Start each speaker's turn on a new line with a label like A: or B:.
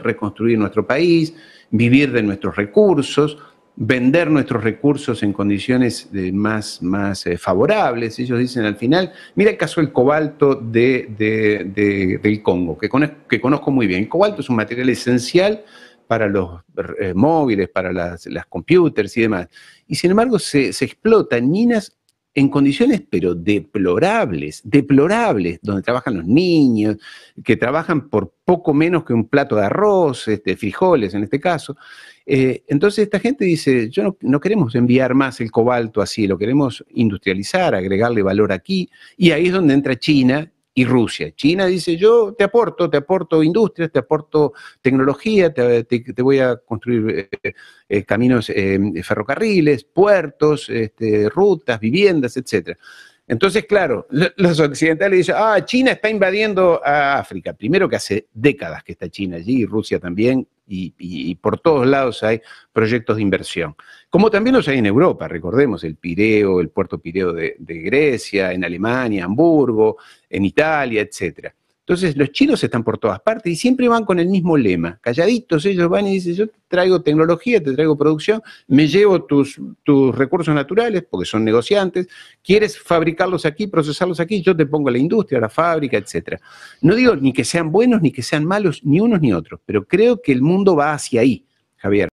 A: reconstruir nuestro país, vivir de nuestros recursos, vender nuestros recursos en condiciones de más, más eh, favorables. Ellos dicen al final, mira el caso del cobalto del Congo, que, conozco muy bien. El cobalto es un material esencial para los eh, móviles, para las, computers y demás. Y sin embargo se, se explota en minas en condiciones pero deplorables, deplorables, donde trabajan los niños, que trabajan por poco menos que un plato de arroz, este, frijoles en este caso. Eh, entonces esta gente dice, yo no, no, queremos enviar más el cobalto así, lo queremos industrializar, agregarle valor aquí, y ahí es donde entra China y Rusia. China dice, yo te aporto, te aporto industrias, te aporto tecnología, te, voy a construir eh, eh, caminos, em, ferrocarriles, puertos, este, rutas, viviendas, etc. Entonces, claro, los occidentales dicen, ah, China está invadiendo a África. Primero que hace décadas que está China allí, y Rusia también, y, por todos lados hay proyectos de inversión. Como también los hay en Europa, recordemos el Pireo, el puerto Pireo de, de Grecia, en Alemania, Hamburgo, en Italia, etcétera. Entonces los chinos están por todas partes y siempre van con el mismo lema. Calladitos, ellos van y dicen, yo te traigo tecnología, te traigo producción, me llevo tus, recursos naturales, porque son negociantes, quieres fabricarlos aquí, procesarlos aquí, yo te pongo la industria, la fábrica, etc. No digo ni que sean buenos, ni que sean malos, ni unos ni otros, pero creo que el mundo va hacia ahí, Javier.